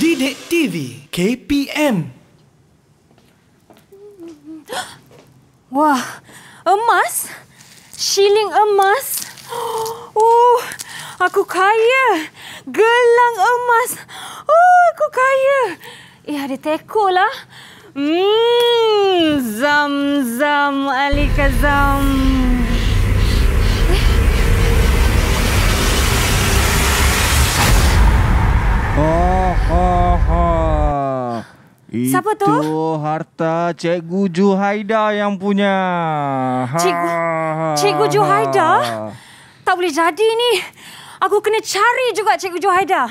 Didik TV KPM Wah, emas? Shilling emas? Oh, aku kaya. Gelang emas. Oh, aku kaya. Eh, ada teko lah. Hmm, zam zam alika zam. Itu ha, ha. Siapa tu? Itu harta Cikgu Juhaida yang punya. Ha, Cikgu, Cikgu Juhaida? Tak boleh jadi ni. Aku kena cari juga Cikgu Juhaida.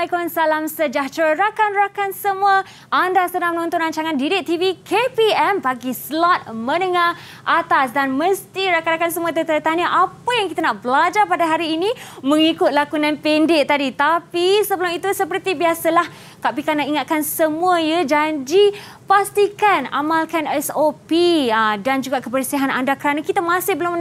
Assalamualaikum, salam sejahtera rakan-rakan semua. Anda sedang menonton rancangan Didik TV KPM bagi slot menengah atas dan mesti rakan-rakan semua tertanya apa yang kita nak belajar pada hari ini mengikut lakonan pendek tadi. Tapi sebelum itu seperti biasalah Kak Pika nak ingatkan semua ya janji pastikan amalkan SOP ah, dan juga kebersihan anda kerana kita masih belum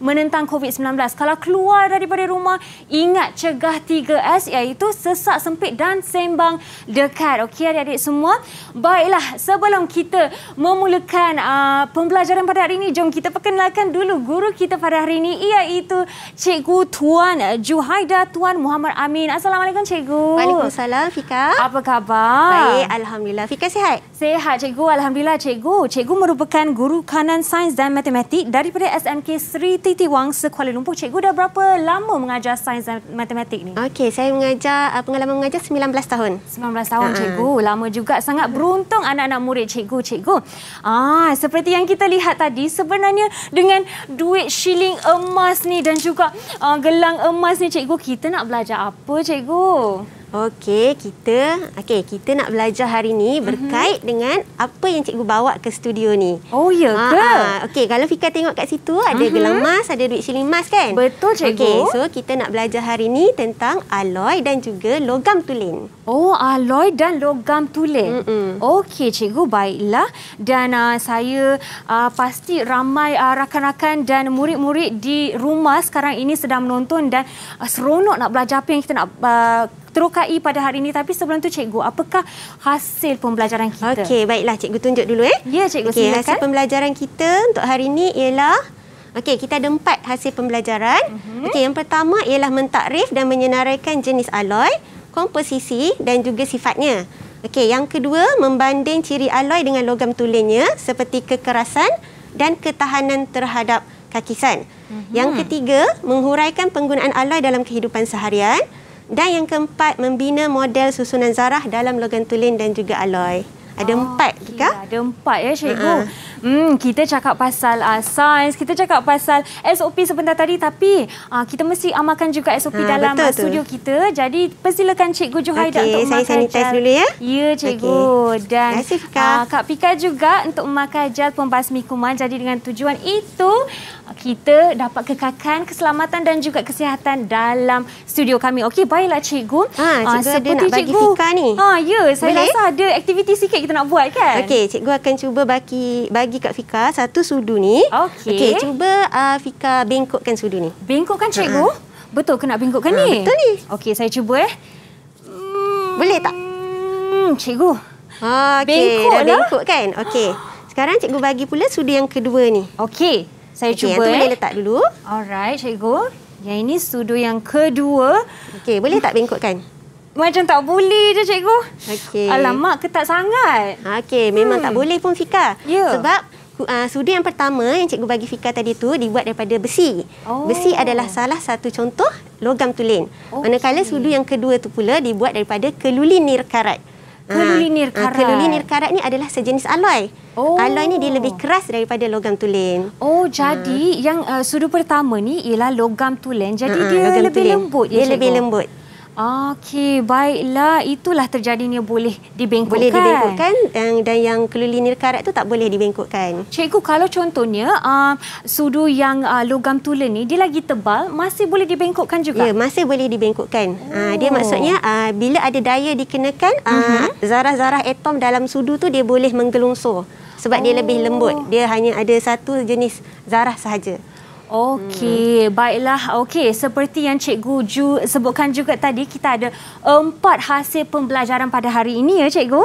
menentang COVID-19. Kalau keluar daripada rumah, ingat cegah 3S iaitu sesak sempit dan sembang dekat. Okey adik-adik semua. Baiklah, sebelum kita memulakan ah, pembelajaran pada hari ini, jom kita perkenalkan dulu guru kita pada hari ini iaitu Cikgu Tuan Juhaida Tuan Muhammad Amin. Assalamualaikum Cikgu. Waalaikumsalam Fika. Apa khabar? Baik, Alhamdulillah. Fika sihat? Sihat, cikgu. Alhamdulillah, cikgu. Cikgu merupakan guru kanan sains dan matematik daripada SMK Sri Titi Wang Sekuala Lumpur. Cikgu dah berapa lama mengajar sains dan matematik ni? Okey, saya mengajar ah, pengalaman mengajar 19 tahun. 19 tahun, uh cikgu. Lama juga. Sangat beruntung anak-anak murid cikgu, cikgu. Ah, seperti yang kita lihat tadi, sebenarnya dengan duit shilling emas ni dan juga uh, gelang emas ni, cikgu, kita nak belajar apa, cikgu? Okey, kita okey, kita nak belajar hari ni mhm. berkait mm-hmm. dengan apa yang cikgu bawa ke studio ni. Oh ya ah, ke? Ah, okey, kalau Fika tengok kat situ ada mm-hmm. gelang emas, ada duit shilling emas kan? Betul cikgu. Okey, so kita nak belajar hari ni tentang alloy dan juga logam tulen. Oh, alloy dan logam tulen. Okey, cikgu baiklah dan uh, saya uh, pasti ramai uh, rakan-rakan dan murid-murid di rumah sekarang ini sedang menonton dan uh, seronok nak belajar apa yang kita nak uh, terokai pada hari ini. Tapi sebelum tu cikgu, apakah hasil pembelajaran kita? Okey, baiklah cikgu tunjuk dulu eh. Ya cikgu, okay, silakan. Hasil pembelajaran kita untuk hari ini ialah... Okey, kita ada empat hasil pembelajaran. Uh mhm. -huh. Okey, yang pertama ialah mentakrif dan menyenaraikan jenis aloi, komposisi dan juga sifatnya. Okey, yang kedua membanding ciri aloi dengan logam tulennya seperti kekerasan dan ketahanan terhadap kakisan. Uh mhm. -huh. Yang ketiga, menghuraikan penggunaan aloi dalam kehidupan seharian. Uh dan yang keempat, membina model susunan zarah dalam logan tulen dan juga aloi. Ada oh, empat, okay. Kika? Ada empat, ya, Cikgu. Uh ah. -huh. hmm, kita cakap pasal uh, ah, sains, kita cakap pasal SOP sebentar tadi, tapi uh, kita mesti amalkan juga SOP uh, dalam betul studio tu. kita. Jadi, persilakan Cikgu Juhaida okay, untuk memakai gel. Okey, saya sanitize dulu, ya. Ya, Cikgu. Okay. Dan kasih, Kika. Uh, Kak Pika juga untuk memakai gel pembasmi kuman. Jadi, dengan tujuan itu kita dapat kekakan keselamatan dan juga kesihatan dalam studio kami. Okey, baiklah cikgu. Ha, cikgu ada nak cikgu. bagi fika ni. Ha, ya, saya Boleh? rasa ada aktiviti sikit kita nak buat kan. Okey, cikgu akan cuba bagi bagi kat fika satu sudu ni. Okey, okay, cuba uh, fika bengkokkan sudu ni. Bengkokkan cikgu? Uh -huh. Ha, ha. Betul ke nak bengkokkan uh, ni? Betul ni. Okey, saya cuba eh. Hmm. Boleh tak? Hmm, cikgu. Ha, okey. Bengkok, bengkok kan. Okey. Sekarang cikgu bagi pula sudu yang kedua ni. Okey. Saya okay, cuba yang tu boleh eh. letak dulu. Alright, cikgu. Yang ini sudu yang kedua. Okey, boleh tak bengkokkan? Macam tak boleh je cikgu. Okey. Alamak, ketat sangat. Okey, memang hmm. tak boleh pun Fika. Yeah. Sebab uh, ah, sudu yang pertama yang cikgu bagi Fika tadi tu dibuat daripada besi. Oh. Besi adalah salah satu contoh logam tulen. Okay. Manakala sudu yang kedua tu pula dibuat daripada keluli nirkarat. Hmm. Ah, kelulinir ah, karat. Ha, kelulinir karat ni adalah sejenis aloi. Oh. Aloi ni dia lebih keras daripada logam tulen. Oh, jadi ha. yang uh, eh, sudu pertama ni ialah logam tulen. Jadi ha -ha, dia logam lebih tulen. lembut. Ya, dia lebih lembut. Okey, baiklah. Itulah terjadinya boleh dibengkokkan. Boleh dibengkokkan dan, dan yang kelulinir nirkarat tu tak boleh dibengkokkan. Cikgu, kalau contohnya uh, sudu yang uh, logam tulen ni dia lagi tebal, masih boleh dibengkokkan juga? Ya, masih boleh dibengkokkan. Ah, oh. Uh, dia maksudnya uh, bila ada daya dikenakan, ah, mhm. zarah-zarah uh, uh -huh. atom dalam sudu tu dia boleh menggelungsur. Sebab oh. dia lebih lembut. Dia hanya ada satu jenis zarah sahaja. Okey, hmm. baiklah. Okey, seperti yang Cikgu Ju sebutkan juga tadi, kita ada empat hasil pembelajaran pada hari ini ya Cikgu.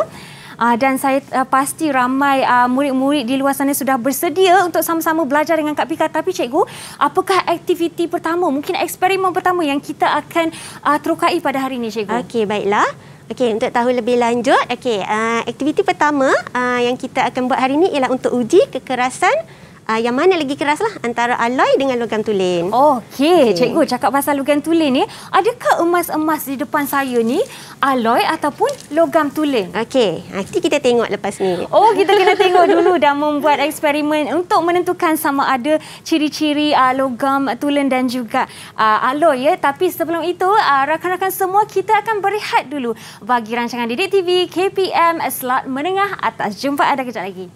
Uh, dan saya uh, pasti ramai uh, murid-murid di luar sana sudah bersedia untuk sama-sama belajar dengan Kak Pika. Tapi Cikgu, apakah aktiviti pertama, mungkin eksperimen pertama yang kita akan uh, terukai pada hari ini Cikgu? Okey, baiklah. Okey, untuk tahu lebih lanjut, okey, uh, aktiviti pertama uh, yang kita akan buat hari ini ialah untuk uji kekerasan uh, yang mana lagi keras lah antara aloi dengan logam tulen. Okey, okay. cikgu cakap pasal logam tulen ni, adakah emas-emas di depan saya ni aloi ataupun logam tulen? Okey, nanti ah, kita tengok lepas ni. Oh, kita kena tengok dulu dan membuat eksperimen untuk menentukan sama ada ciri-ciri uh, logam tulen dan juga uh, aloi ya. Tapi sebelum itu, uh, rakan-rakan semua kita akan berehat dulu bagi rancangan Didik TV KPM Slot Menengah Atas. Jumpa ada kejap lagi.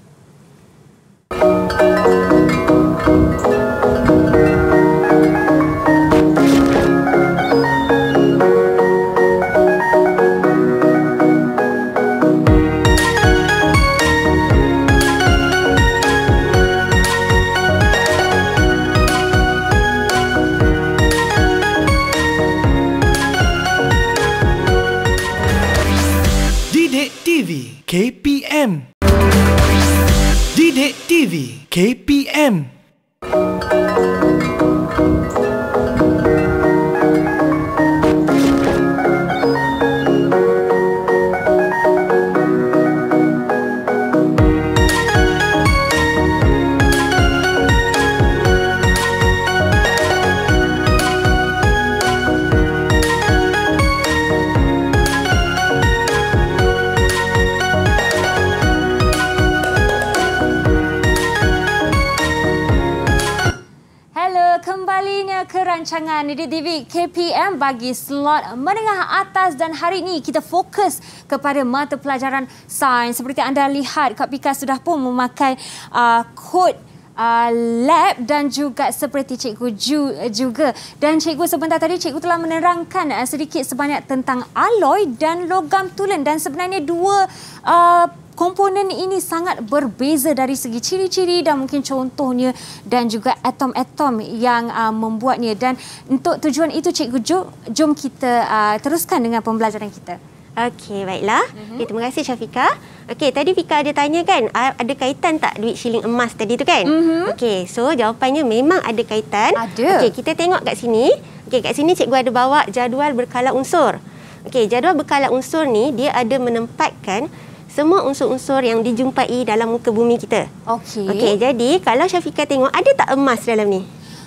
bagi slot menengah atas dan hari ini kita fokus kepada mata pelajaran sains. Seperti anda lihat Kak Pika sudah pun memakai uh, kod uh, lab dan juga seperti Cikgu Ju juga. Dan Cikgu sebentar tadi Cikgu telah menerangkan uh, sedikit sebanyak tentang aloi dan logam tulen dan sebenarnya dua uh, komponen ini sangat berbeza dari segi ciri-ciri dan mungkin contohnya dan juga atom-atom yang uh, membuatnya dan untuk tujuan itu Cikgu Jo, jom kita uh, teruskan dengan pembelajaran kita. Okey, baiklah. Mm-hmm. Okay, eh, terima kasih Syafika. Okey, tadi Fika ada tanya kan, ada kaitan tak duit shilling emas tadi tu kan? Mm-hmm. Okey, so jawapannya memang ada kaitan. Ada. Okey, kita tengok kat sini. Okey, kat sini cikgu ada bawa jadual berkala unsur. Okey, jadual berkala unsur ni dia ada menempatkan semua unsur-unsur yang dijumpai dalam muka bumi kita. Okey. Okey, jadi kalau Syafika tengok ada tak emas dalam ni?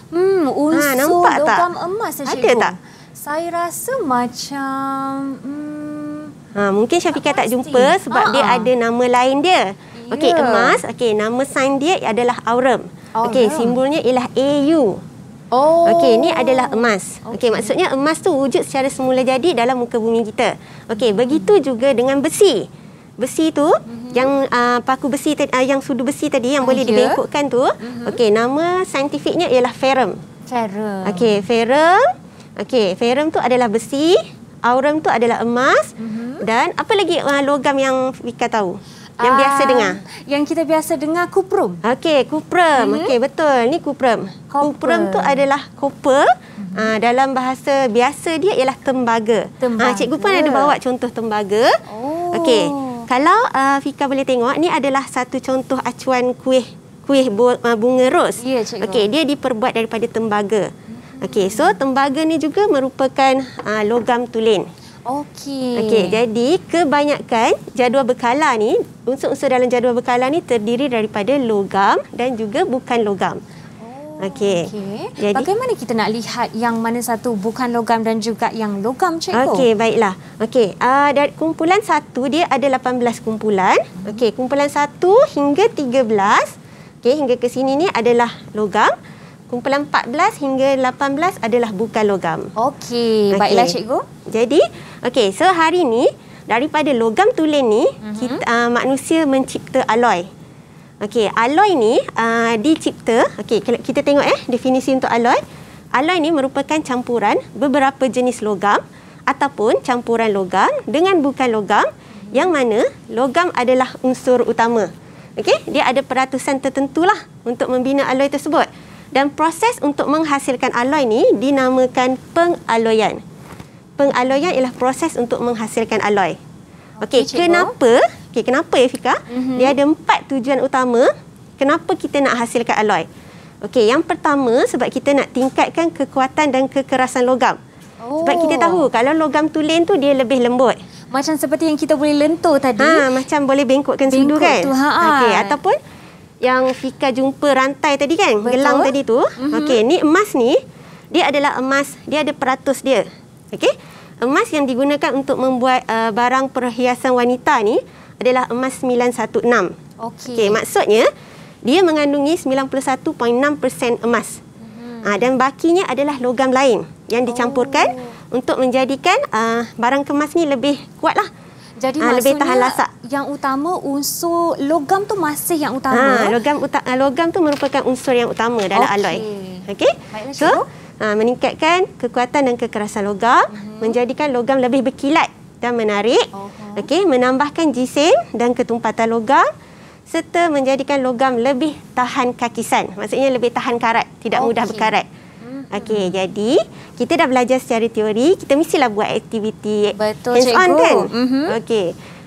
Hmm, ha, unsur ha, logam tak? emas Encik Ada tak? Saya rasa macam hmm, ha, mungkin Syafika tak, tak jumpa sebab uh dia ada nama lain dia. Yeah. Okey, emas. Okey, nama sign dia adalah aurum. Oh, Okey, yeah. simbolnya ialah AU. Oh. Okey, ini adalah emas. Okey, okay, maksudnya emas tu wujud secara semula jadi dalam muka bumi kita. Okey, begitu juga dengan besi besi tu mm-hmm. yang uh, ah, paku besi te- uh, ah, yang sudu besi tadi yang ah, boleh yeah. dibengkokkan tu mm-hmm. okey nama saintifiknya ialah ferrum ferrum okey ferrum okey ferrum tu adalah besi aurum tu adalah emas mm-hmm. dan apa lagi uh, logam yang kita tahu yang um, biasa dengar yang kita biasa dengar kuprum okey kuprum mm-hmm. okey betul ni kuprum copper. kuprum tu adalah copper Ha, dalam bahasa biasa dia ialah tembaga. tembaga. Ha, cikgu pun ada bawa contoh tembaga. Oh. Okey. Kalau uh, Fika boleh tengok, ni adalah satu contoh acuan kuih kuih uh, bunga ros. Ya, Okey, dia diperbuat daripada tembaga. Okey, so tembaga ni juga merupakan uh, logam tulen. Okey. Okey, jadi kebanyakan jadual berkala ni, unsur-unsur dalam jadual berkala ni terdiri daripada logam dan juga bukan logam. Okey. Okay. Jadi bagaimana kita nak lihat yang mana satu bukan logam dan juga yang logam cikgu? Okey, baiklah. Okey, uh, ah, dari kumpulan 1 dia ada 18 kumpulan. Hmm. Okey, kumpulan 1 hingga 13. Okey, hingga ke sini ni adalah logam. Kumpulan 14 hingga 18 adalah bukan logam. Okey, okay. baiklah cikgu. Jadi, okey, so hari ni daripada logam tulen ni, hmm. kita uh, manusia mencipta aloi. Okey, alloy ni uh, dicipta, okey kita tengok eh definisi untuk alloy. Alloy ni merupakan campuran beberapa jenis logam ataupun campuran logam dengan bukan logam yang mana logam adalah unsur utama. Okey, dia ada peratusan tertentulah untuk membina alloy tersebut. Dan proses untuk menghasilkan alloy ni dinamakan pengalloyan. Pengalloyan ialah proses untuk menghasilkan alloy. Okey, okay, kenapa? Okey, kenapa Efika? Mm-hmm. Dia ada empat tujuan utama kenapa kita nak hasilkan alloy. Okey, yang pertama sebab kita nak tingkatkan kekuatan dan kekerasan logam. Oh. Sebab kita tahu oh. kalau logam tulen tu dia lebih lembut. Macam seperti yang kita boleh lentur tadi. Ha, macam boleh bengkokkan Bengkok sendu kan? Ha, ha. Okey, ataupun yang Fika jumpa rantai tadi kan, Betul. gelang tadi tu. Mm-hmm. Okey, ni emas ni, dia adalah emas, dia ada peratus dia. Okey. Emas yang digunakan untuk membuat uh, barang perhiasan wanita ni, adalah emas 916. Okey. Okey, maksudnya dia mengandungi 91.6% emas. Hmm. Aa, ah, dan bakinya adalah logam lain yang oh. dicampurkan oh. untuk menjadikan aa, ah, barang kemas ni lebih kuatlah. Jadi aa, ah, lebih tahan lasak. Yang utama unsur logam tu masih yang utama. Ha, logam utama logam tu merupakan unsur yang utama dalam okay. aloi. Okey. so, aa, meningkatkan kekuatan dan kekerasan logam, hmm. menjadikan logam lebih berkilat kita menarik uh-huh. okey menambahkan jisim dan ketumpatan logam serta menjadikan logam lebih tahan kakisan maksudnya lebih tahan karat tidak okay. mudah berkarat hmm. Okey, hmm. jadi kita dah belajar secara teori, kita mestilah buat aktiviti Betul, hands cikgu. on kan? Mm-hmm. Okey,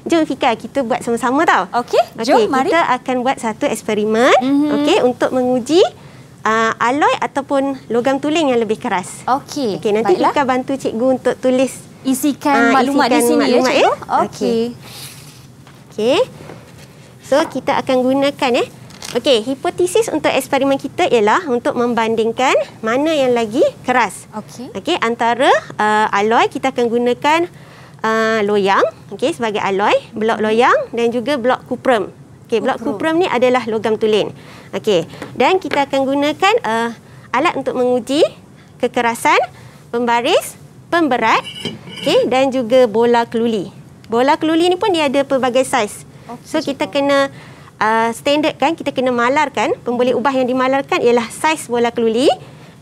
jom Fika kita buat sama-sama tau. Okey, jom okay, mari. Kita akan buat satu eksperimen mm-hmm. okay, untuk menguji uh, aloi ataupun logam tuling yang lebih keras. Okey, okay, nanti Fika bantu cikgu untuk tulis isikan uh, maklumat isikan di sini ya, maklumat, ya. Eh. Okey. Okey. So kita akan gunakan eh. Okey, hipotesis untuk eksperimen kita ialah untuk membandingkan mana yang lagi keras. Okey. Okey, antara uh, alloy kita akan gunakan uh, loyang, okey sebagai alloy, blok mhm. loyang dan juga blok kuprum. Okey, blok kuprum ni adalah logam tulen. Okey. Dan kita akan gunakan uh, alat untuk menguji kekerasan pembaris pemberat Okay, dan juga bola keluli. Bola keluli ni pun dia ada pelbagai saiz. So kita kena uh, standard kan, kita kena malarkan. Pemboleh ubah yang dimalarkan ialah saiz bola keluli.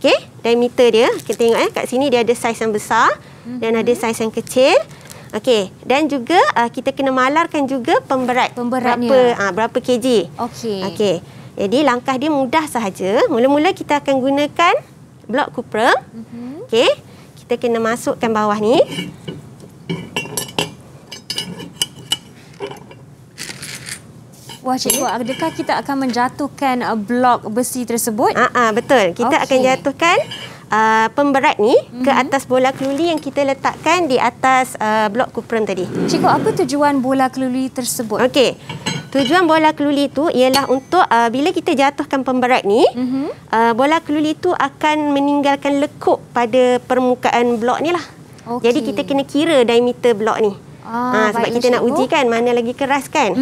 Okay, diameter dia. Kita tengok eh kat sini dia ada saiz yang besar dan ada mhm. saiz yang kecil. Okey, dan juga uh, kita kena malarkan juga pemberat. Pemberatnya. Berapa uh, berapa kg? Okey. Okey. Jadi langkah dia mudah sahaja. Mula-mula kita akan gunakan blok kuprum. Mhm. Mm -hmm. Okey kita kena masukkan bawah ni. Wah cikgu, okay. adakah kita akan menjatuhkan uh, blok besi tersebut? Ah, uh -uh, Betul, kita okay. akan jatuhkan uh, pemberat ni mm-hmm. ke mhm. atas bola keluli yang kita letakkan di atas uh, blok kuprum tadi. Cikgu, apa tujuan bola keluli tersebut? Okey. Tujuan bola keluli itu ialah untuk uh, bila kita jatuhkan pemberat ni, mm-hmm. uh, bola keluli itu akan meninggalkan lekuk pada permukaan blok ni lah. Okay. Jadi kita kena kira diameter blok ni. Ah, ha, sebab kita nak uji kan mana lagi keras kan.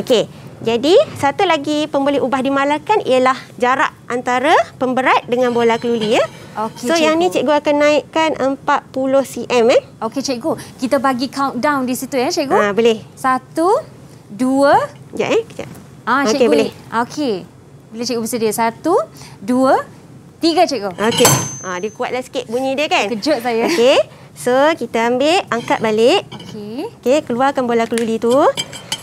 Okey, jadi, satu lagi pemboleh ubah dimalarkan ialah jarak antara pemberat dengan bola keluli. Ya. Okay, so, cikgu. yang ni cikgu akan naikkan 40 cm. Eh. Okey, cikgu. Kita bagi countdown di situ, ya, cikgu. Ha, boleh. Satu, dua. Ya. eh. Ah, cikgu. Okey, boleh. Okey. Boleh cikgu bersedia. Satu, dua, tiga, cikgu. Okey. Ha, dia kuatlah sikit bunyi dia, kan? Kejut saya. Okey. So, kita ambil, angkat balik. Okey. Okey, keluarkan bola keluli tu.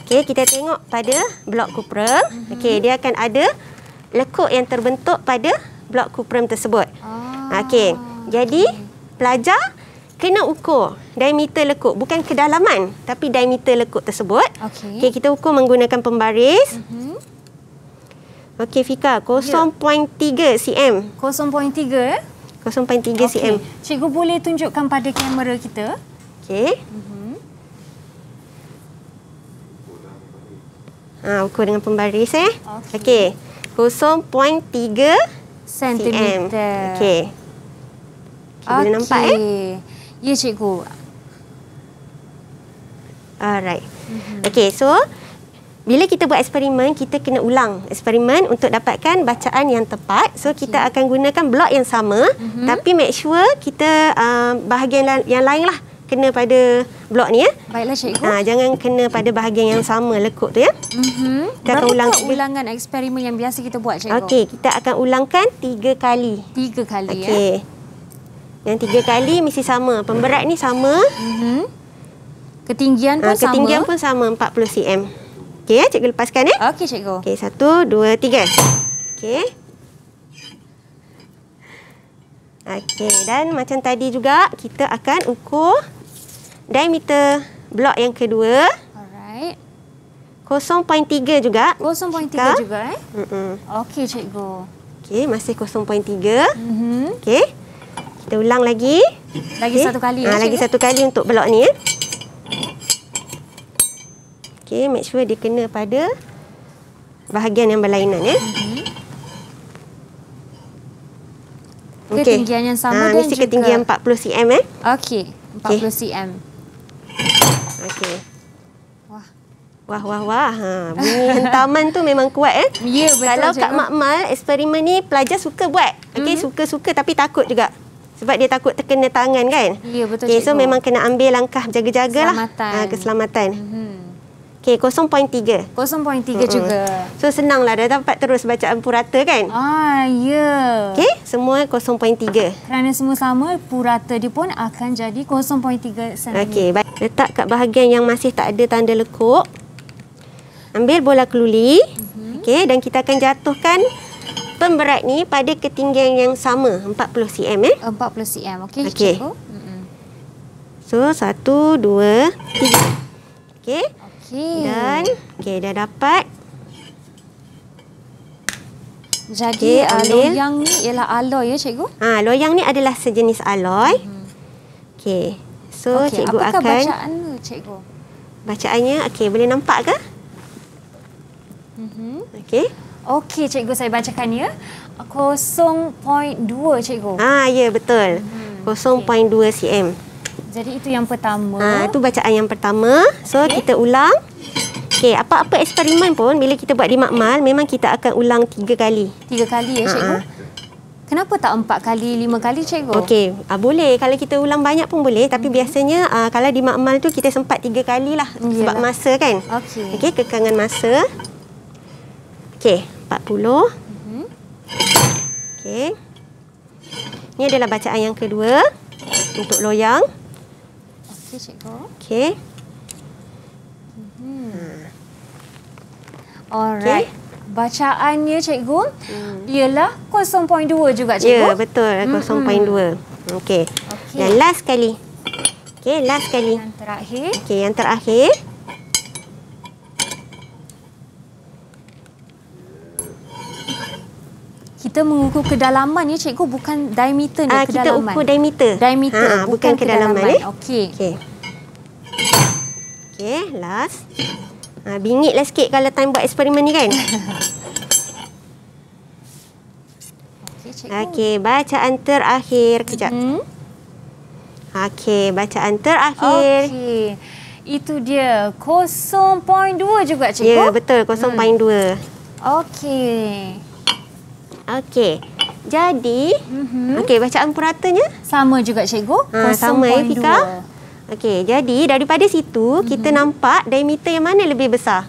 Okey, kita tengok pada blok kuprum. Mm -hmm. Okey, dia akan ada lekuk yang terbentuk pada blok kuprum tersebut. Oh. Okey, jadi pelajar kena ukur diameter lekuk. Bukan kedalaman, tapi diameter lekuk tersebut. Okey, okay, kita ukur menggunakan pembaris. Mm -hmm. Okey, Fika, 0.3 ya. yeah. cm. 0.3, eh? 0.3 okay. cm. Cikgu boleh tunjukkan pada kamera kita. Okey. Mm -hmm. Ha, ukur dengan pembaris eh. Okey. Okay. 0.3 cm. cm. Okey. Okay. Boleh nampak eh? Ya, cikgu. Alright. Mm -hmm. Okey, so bila kita buat eksperimen, kita kena ulang eksperimen untuk dapatkan bacaan yang tepat. So, okay. kita akan gunakan blok yang sama. Mm -hmm. Tapi make sure kita uh, bahagian yang lain lah kena pada blok ni ya. Baiklah cikgu. Ha, jangan kena pada bahagian yang sama lekuk tu ya. Mhm. Mm kita akan ulang ulangan eksperimen yang biasa kita buat cikgu. Okey, kita akan ulangkan tiga kali. Tiga kali okay. ya. Okey. Yang tiga kali mesti sama. Pemberat ni sama. Mm -hmm. Ketinggian ha, pun ha, sama. Ketinggian pun sama 40 cm. Okey, ya? cikgu lepaskan ya. Okey, cikgu. Okey, satu, dua, tiga. Okey. Okey, dan macam tadi juga kita akan ukur diameter blok yang kedua. Alright. 0.3 juga. 0.3 juga eh. Mm -mm. Okey cikgu. Okey, masih 0.3. Mhm. Mm Okey. Kita ulang lagi. Lagi okay. satu kali Ha, lagi eh? satu kali untuk blok ni ya. Okey, make sure dia kena pada bahagian yang berlainan ya. Mm -hmm. Okey. Ketinggian yang sama ha, ah, dan mesti ketinggian 40 cm eh. Okey, 40 okay. cm. Okey. Wah. Wah, wah, wah. Ha, bunyi hentaman tu memang kuat. Eh? Ya, yeah, betul. Kalau Kak Makmal, eksperimen ni pelajar suka buat. Okey, mm -hmm. suka-suka tapi takut juga. Sebab dia takut terkena tangan kan? Ya, yeah, betul okay, So memang kena ambil langkah jaga-jagalah. Keselamatan. Ha, keselamatan. Mm -hmm. Okey, 0.3. 0.3 hmm. juga. So, senanglah dah dapat terus bacaan purata kan? Ah, ya. Yeah. Okey, semua 0.3. Kerana semua sama, purata dia pun akan jadi 0.3 senangnya. Okey, letak kat bahagian yang masih tak ada tanda lekuk. Ambil bola keluli. Mm -hmm. Okey, dan kita akan jatuhkan pemberat ni pada ketinggian yang sama. 40 cm eh. 40 cm, okey. Okey. Mhm. So, satu, dua, tiga. Okey. Okey. Dan okey dah dapat. Jadi okay, uh, loyang ni ialah aloi ya cikgu? Ha, loyang ni adalah sejenis aloi. Hmm. Okey. So okay, cikgu apakah akan bacaan lu cikgu. Bacaannya okey boleh nampak ke? Mhm. Okey. Okey cikgu saya bacakan ya. 0.2 cikgu. Ah ya betul. Hmm. 0.2 okay. cm. Jadi itu yang pertama. Ah, itu bacaan yang pertama. So okay. kita ulang. Okey, apa-apa eksperimen pun bila kita buat di makmal memang kita akan ulang tiga kali. Tiga kali ya, cikgu. Ah, ah. Kenapa tak empat kali, lima kali cikgu? Okey, ah, boleh. Kalau kita ulang banyak pun boleh. Tapi -hmm. biasanya ah, kalau di makmal tu kita sempat tiga kali lah. Yelah. Sebab masa kan. Okey. Okey, kekangan masa. Okey, empat puluh. Mhm. Okey. Ini adalah bacaan yang kedua untuk loyang. Okey, cikgu. Okey. Hmm. Alright. Okay. Bacaannya cikgu hmm. ialah 0.2 juga cikgu. Ya, betul. 0.2. Hmm. Okey. Okay. Dan last sekali. Okey, last sekali. Yang terakhir. Okey, yang terakhir. kita mengukur kedalaman ya cikgu bukan diameter ni uh, ah, kita ukur diameter diameter ha, bukan, bukan kedalaman, kedalaman. Eh? okey okey okey last ha, bingitlah sikit kalau time buat eksperimen ni kan Okey, bacaan terakhir kejap. Mm -hmm. Okey, bacaan terakhir. Okey. Itu dia 0.2 juga cikgu. Ya, yeah, betul 0.2. Hmm. Okey. Okey. Jadi, mm -hmm. okey bacaan puratanya sama juga cikgu. Ha, sama ya Fika. Okey, jadi daripada situ mm -hmm. kita mhm. nampak diameter yang mana lebih besar?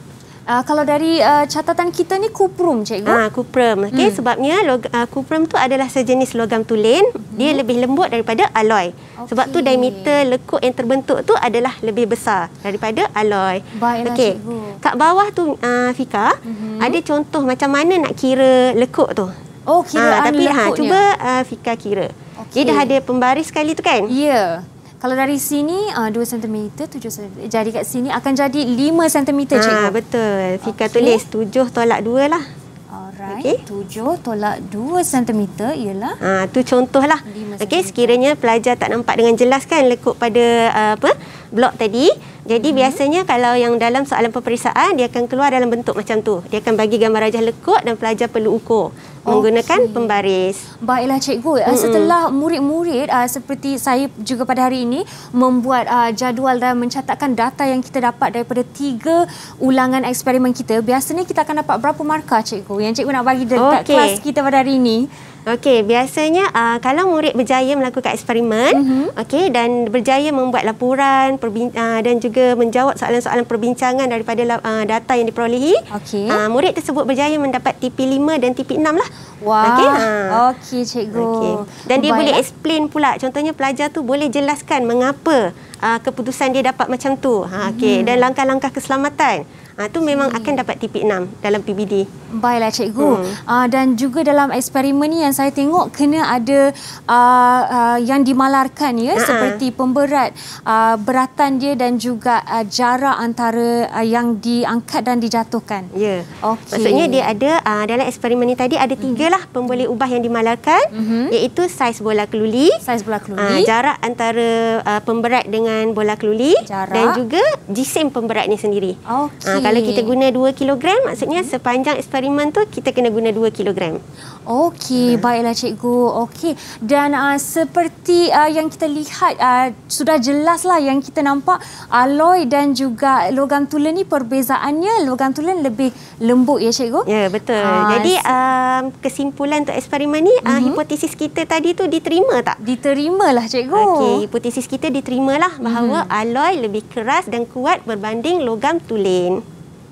Uh, kalau dari uh, catatan kita ni kuprum cikgu. Ah kuprum. Okey hmm. sebabnya uh, kuprum tu adalah sejenis logam tulen. Hmm. Dia lebih lembut daripada alloy. Okay. Sebab tu diameter lekuk yang terbentuk tu adalah lebih besar daripada alloy. Baiklah okay. cikgu. Kat bawah tu uh, Fika hmm. ada contoh macam mana nak kira lekuk tu. Oh kira uh, tapi lekuknya. ha cuba uh, Fika kira. Okay. Dia dah ada pembaris sekali tu kan? Ya. Yeah. Kalau dari sini uh, 2 cm 7 cm. Jadi kat sini akan jadi 5 cm ha, cikgu. Ah, betul. Fika okay. tulis 7 tolak 2 lah. Alright. Okay. 7 tolak 2 cm ialah ha, tu contohlah. Okey, sekiranya pelajar tak nampak dengan jelas kan lekuk pada uh, apa? blok tadi. Jadi hmm. biasanya kalau yang dalam soalan peperiksaan dia akan keluar dalam bentuk macam tu. Dia akan bagi gambar rajah lekuk dan pelajar perlu ukur oh, menggunakan pembaris. Baiklah cikgu, mm -mm. setelah murid-murid uh, seperti saya juga pada hari ini membuat uh, jadual dan mencatatkan data yang kita dapat daripada tiga ulangan eksperimen kita, biasanya kita akan dapat berapa markah cikgu? Yang cikgu nak bagi dekat okay. kelas kita pada hari ini? Okey, biasanya uh, kalau murid berjaya melakukan eksperimen, mm -hmm. okey dan berjaya membuat laporan uh, dan juga menjawab soalan-soalan perbincangan daripada uh, data yang diperolehi, okay. uh, murid tersebut berjaya mendapat TP5 dan TP6 lah. Wah. Okey, uh. okey cikgu. Okay. Dan Baik. dia boleh explain pula. Contohnya pelajar tu boleh jelaskan mengapa uh, keputusan dia dapat macam tu. Ha okey, mm -hmm. dan langkah-langkah keselamatan. Uh, tu memang hmm. akan dapat tipik 6 dalam PBD. Baiklah cikgu. Hmm. Uh, dan juga dalam eksperimen ni yang saya tengok kena ada uh, uh, yang dimalarkan ya uh-huh. seperti pemberat uh, beratan dia dan juga uh, jarak antara uh, yang diangkat dan dijatuhkan. Ya. Yeah. Okey. Maksudnya dia ada uh, dalam eksperimen ni tadi ada tiga hmm. lah pemboleh ubah yang dimalarkan hmm. iaitu saiz bola keluli, saiz bola keluli, uh, jarak antara uh, pemberat dengan bola keluli jarak. dan juga jisim pemberat ni sendiri. Okey. Uh, kalau kita guna 2 kilogram, maksudnya hmm. sepanjang eksperimen tu kita kena guna 2 kilogram. Okey, hmm. baiklah cikgu. Okey. Dan uh, seperti uh, yang kita lihat uh, sudah jelaslah yang kita nampak aloi dan juga logam tulen ni perbezaannya logam tulen lebih lembut ya cikgu? Ya, betul. Uh, Jadi um, kesimpulan untuk eksperimen ni uh, hipotesis kita tadi tu diterima tak? Diterimalah cikgu. Okey, hipotesis kita diterimalah bahawa hmm. aloi lebih keras dan kuat berbanding logam tulen.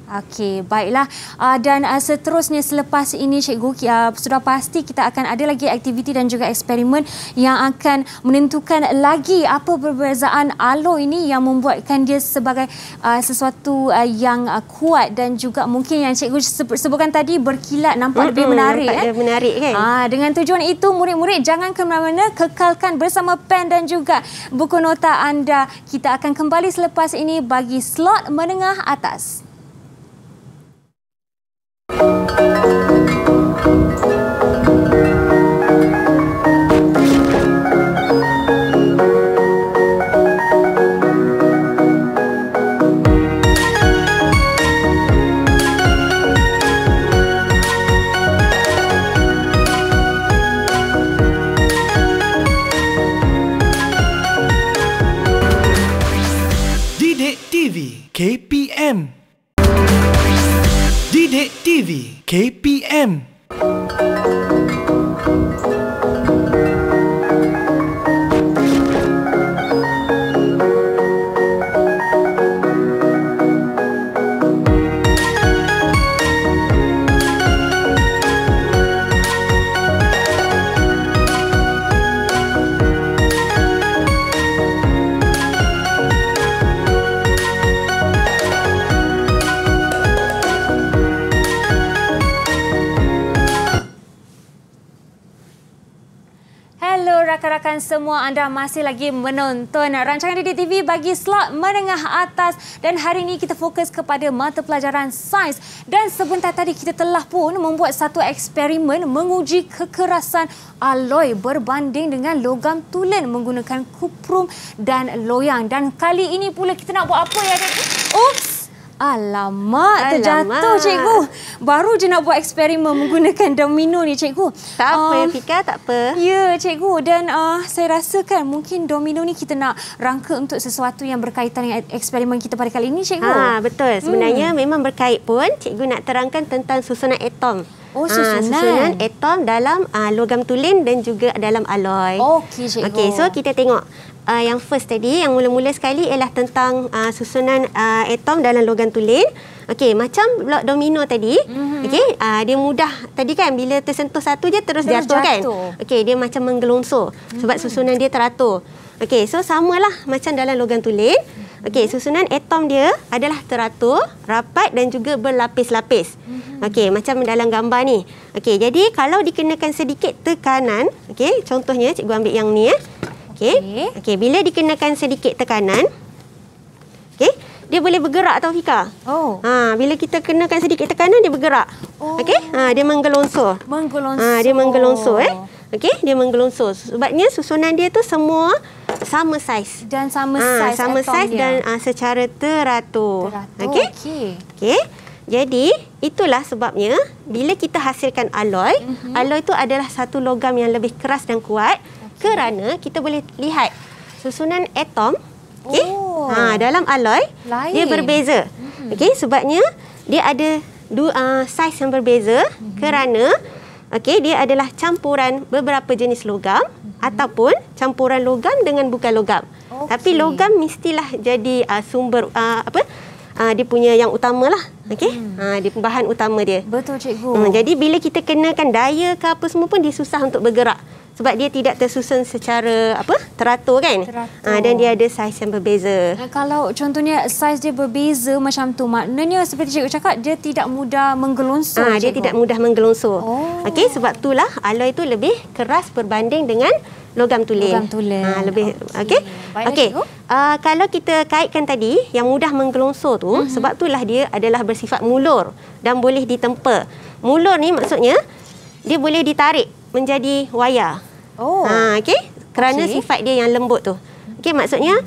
Okey, baiklah. Uh, dan uh, seterusnya selepas ini Cikgu uh, sudah pasti kita akan ada lagi aktiviti dan juga eksperimen yang akan menentukan lagi apa perbezaan alo ini yang membuatkan dia sebagai uh, sesuatu uh, yang uh, kuat dan juga mungkin yang Cikgu sebutkan tadi berkilat nampak mm lebih menarik. Nampak eh? lebih menarik kan? Uh, dengan tujuan itu, murid-murid jangan ke mana-mana kekalkan bersama pen dan juga buku nota anda. Kita akan kembali selepas ini bagi slot menengah atas. Música TV, KPM. semua anda masih lagi menonton rancangan Didi TV bagi slot menengah atas dan hari ini kita fokus kepada mata pelajaran sains dan sebentar tadi kita telah pun membuat satu eksperimen menguji kekerasan aloi berbanding dengan logam tulen menggunakan kuprum dan loyang dan kali ini pula kita nak buat apa ya? Oops. Alamak, terjatuh Alamak. cikgu. Baru je nak buat eksperimen menggunakan domino ni cikgu. Tak uh, apa, um, Fika, tak apa. Ya, cikgu. Dan uh, saya rasa kan mungkin domino ni kita nak rangka untuk sesuatu yang berkaitan dengan eksperimen kita pada kali ini, cikgu. Ha, betul. Sebenarnya hmm. memang berkait pun cikgu nak terangkan tentang susunan atom. Oh, ah, susunan. Ha, susunan atom dalam uh, logam tulen dan juga dalam alloy. Okey, cikgu. Okey, so kita tengok uh, yang first tadi yang mula-mula sekali ialah tentang uh, susunan uh, atom dalam logam tulen. Okey, macam blok domino tadi. Mm-hmm. Okey, uh, dia mudah tadi kan bila tersentuh satu je terus dia jatuh, kan? Okey, dia macam menggelongsor mm-hmm. sebab mhm. susunan dia teratur. Okey, so samalah macam dalam logam tulen. Mhm. Okey, susunan atom dia adalah teratur, rapat dan juga berlapis-lapis. Mhm. Okey, macam dalam gambar ni. Okey, jadi kalau dikenakan sedikit tekanan, okey, contohnya cikgu ambil yang ni eh. Ya. Okey. Okay. Okay, bila dikenakan sedikit tekanan, okay, dia boleh bergerak tau Fika. Oh. Ha, bila kita kenakan sedikit tekanan, dia bergerak. Oh. Okay? Ha, dia menggelongsor. Menggelongsor. Ha, dia menggelongsor. Eh. Okey, dia menggelongsor. Sebabnya susunan dia tu semua sama saiz. Dan sama ha, saiz Sama saiz dan ha, secara teratur. Teratur. Okey. Okey. Okay. Jadi, itulah sebabnya bila kita hasilkan aloi, mm -hmm. aloi itu adalah satu logam yang lebih keras dan kuat kerana kita boleh lihat susunan atom okay? oh. ha, dalam alloy Lain. dia berbeza. Hmm. Okay, sebabnya dia ada dua uh, size yang berbeza hmm. kerana okay, dia adalah campuran beberapa jenis logam hmm. ataupun campuran logam dengan bukan logam. Okay. Tapi logam mestilah jadi uh, sumber uh, apa? Uh, dia punya yang utamalah okey hmm. uh, dia bahan utama dia betul cikgu uh, jadi bila kita kenakan daya ke apa semua pun dia susah untuk bergerak sebab dia tidak tersusun secara apa teratur kan teratur. Ha, dan dia ada saiz yang berbeza dan kalau contohnya saiz dia berbeza macam tu maknanya seperti cikgu cakap dia tidak mudah menggelonsor ha, ah, dia tidak mudah menggelonsor oh. okey sebab itulah alloy itu lebih keras berbanding dengan logam tulen logam tulen ha, lebih okey okey okay. uh, kalau kita kaitkan tadi yang mudah menggelonsor tu mm-hmm. sebab itulah dia adalah bersifat mulur dan boleh ditempa mulur ni maksudnya dia boleh ditarik menjadi wayar. Oh. Ha, okey. Kerana okay. sifat dia yang lembut tu. Okey, maksudnya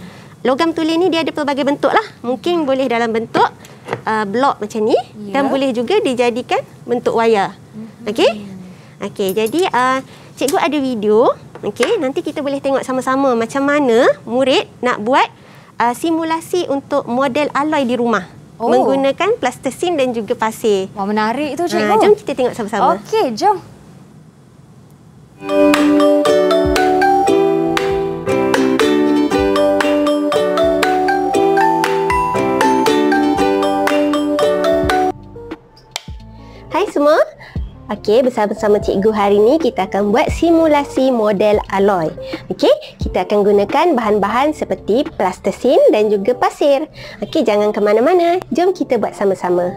logam tuli ni dia ada pelbagai bentuk lah. Mungkin boleh dalam bentuk uh, blok macam ni. Yeah. Dan boleh juga dijadikan bentuk wayar. Mhm. Okey. Okey, jadi uh, cikgu ada video. Okey, nanti kita boleh tengok sama-sama macam mana murid nak buat uh, simulasi untuk model alloy di rumah. Oh. Menggunakan plastisin dan juga pasir. Wah, menarik tu ha, cikgu. Uh, jom kita tengok sama-sama. Okey, jom. Hai semua. Okey, bersama-sama cikgu hari ini kita akan buat simulasi model alloy. Okey, kita akan gunakan bahan-bahan seperti plastisin dan juga pasir. Okey, jangan ke mana-mana. Jom kita buat sama-sama.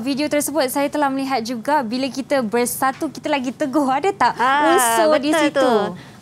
video tersebut saya telah melihat juga bila kita bersatu kita lagi teguh ada tak ah, unsur di situ tu.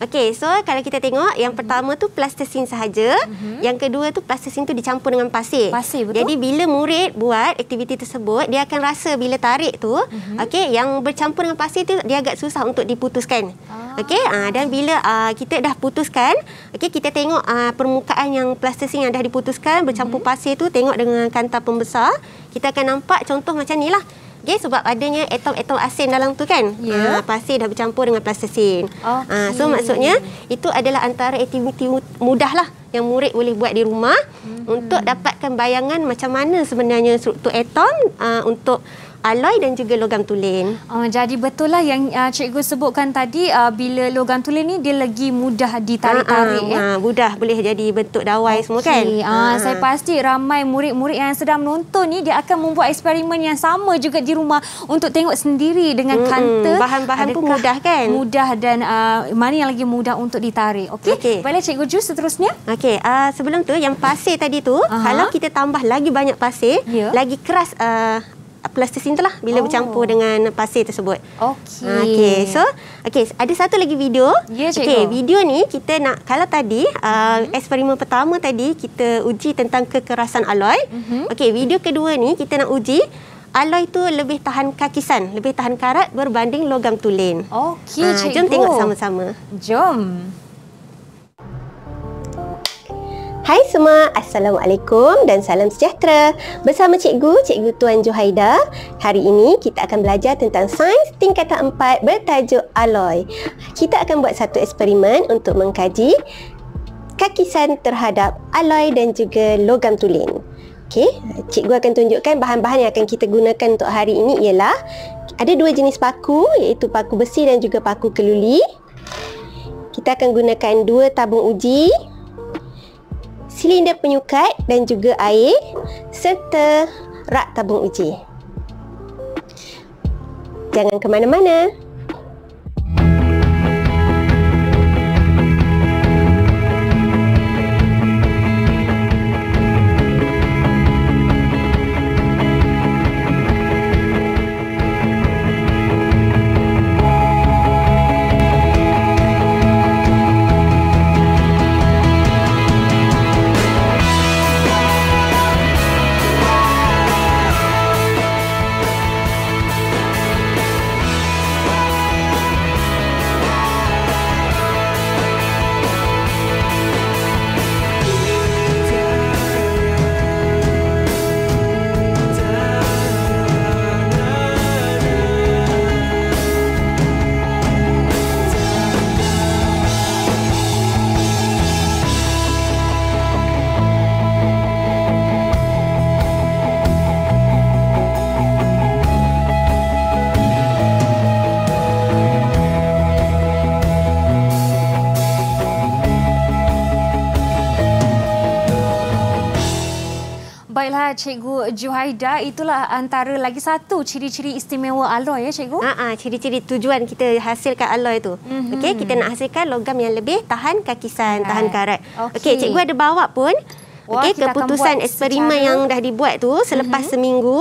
Okay, so kalau kita tengok yang pertama tu plastisin sahaja mm -hmm. yang kedua tu plastisin tu dicampur dengan pasir pasir betul jadi bila murid buat aktiviti tersebut dia akan rasa bila tarik tu mm -hmm. okay, yang bercampur dengan pasir tu dia agak susah untuk diputuskan Okey, uh, dan bila uh, kita dah putuskan, okey kita tengok uh, permukaan yang plastisin yang dah diputuskan bercampur -hmm. pasir tu tengok dengan kanta pembesar, kita akan nampak contoh macam ni lah. Okay, sebab adanya atom-atom asin dalam tu kan. Yeah. Ya. Uh, pasir dah bercampur dengan plastisin. Okay. Uh, so maksudnya itu adalah antara aktiviti lah yang murid boleh buat di rumah mm -hmm. untuk dapatkan bayangan macam mana sebenarnya struktur atom uh, untuk aloi dan juga logam tulen. Uh, jadi betul lah yang uh, cikgu sebutkan tadi uh, bila logam tulen ni dia lagi mudah ditarik-tarik. Uh, uh, eh. uh, mudah boleh jadi bentuk dawai okay. semua kan? Uh, uh. Saya pasti ramai murid-murid yang sedang menonton ni dia akan membuat eksperimen yang sama juga di rumah untuk tengok sendiri dengan mm -mm. kanta. Bahan-bahan pun mudah kan? Mudah dan uh, mana yang lagi mudah untuk ditarik. Okey. Okay. Baiklah cikgu Ju seterusnya. Okey. Uh, sebelum tu yang pasir tadi tu uh -huh. kalau kita tambah lagi banyak pasir yeah. lagi keras uh, plastisin tu lah bila oh. bercampur dengan pasir tersebut. Okey. Ah, okey. So, okey, ada satu lagi video. Ya, yeah, Okey, video ni kita nak kalau tadi mm-hmm. eksperimen pertama tadi kita uji tentang kekerasan aloi. Mm-hmm. Okey, video kedua ni kita nak uji aloi tu lebih tahan kakisan, lebih tahan karat berbanding logam tulen. Okey, uh, cikgu. Jom tengok sama-sama. Jom. Hai semua, Assalamualaikum dan salam sejahtera. Bersama cikgu, cikgu Tuan Johaida. Hari ini kita akan belajar tentang sains tingkatan 4 bertajuk alloy. Kita akan buat satu eksperimen untuk mengkaji kakisan terhadap alloy dan juga logam tulen. Okey, cikgu akan tunjukkan bahan-bahan yang akan kita gunakan untuk hari ini ialah ada dua jenis paku iaitu paku besi dan juga paku keluli. Kita akan gunakan dua tabung uji silinder penyukat dan juga air serta rak tabung uji. Jangan ke mana-mana. Haida, itulah antara lagi satu ciri-ciri istimewa alloy ya eh, cikgu. Haa, ah, ah, ciri-ciri tujuan kita hasilkan alloy tu. Mm -hmm. Okey, kita nak hasilkan logam yang lebih tahan kakisan, right. tahan karat. Okey, okay, cikgu ada bawa pun. Okey, keputusan eksperimen secara... yang dah dibuat tu selepas mm -hmm. seminggu.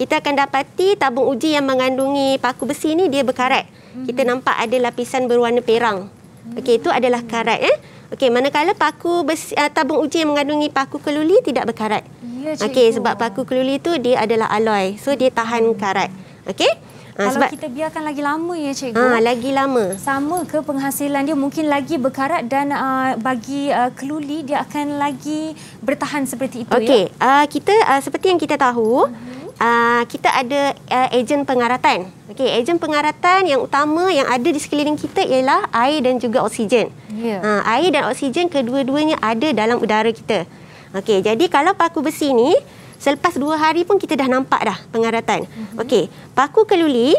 Kita akan dapati tabung uji yang mengandungi paku besi ni dia berkarat. Mm -hmm. Kita nampak ada lapisan berwarna perang. Okey, itu adalah karat. Eh? Okey, manakala paku besi, uh, tabung uji yang mengandungi paku keluli tidak berkarat. Mm -hmm gila ya, Okey sebab paku keluli tu dia adalah alloy. So dia tahan hmm. karat. Okey? Ha, Kalau sebab, kita biarkan lagi lama ya cikgu. Ha, lagi lama. Sama ke penghasilan dia mungkin lagi berkarat dan uh, bagi uh, keluli dia akan lagi bertahan seperti itu okay. ya. Okey. Uh, kita uh, seperti yang kita tahu Uh, kita ada uh, ejen pengaratan. Okey, ejen pengaratan yang utama yang ada di sekeliling kita ialah air dan juga oksigen. Yeah. Ya. Uh, air dan oksigen kedua-duanya ada dalam udara kita. Okey, jadi kalau paku besi ni selepas dua hari pun kita dah nampak dah pengaratan. Mm-hmm. Okey, paku keluli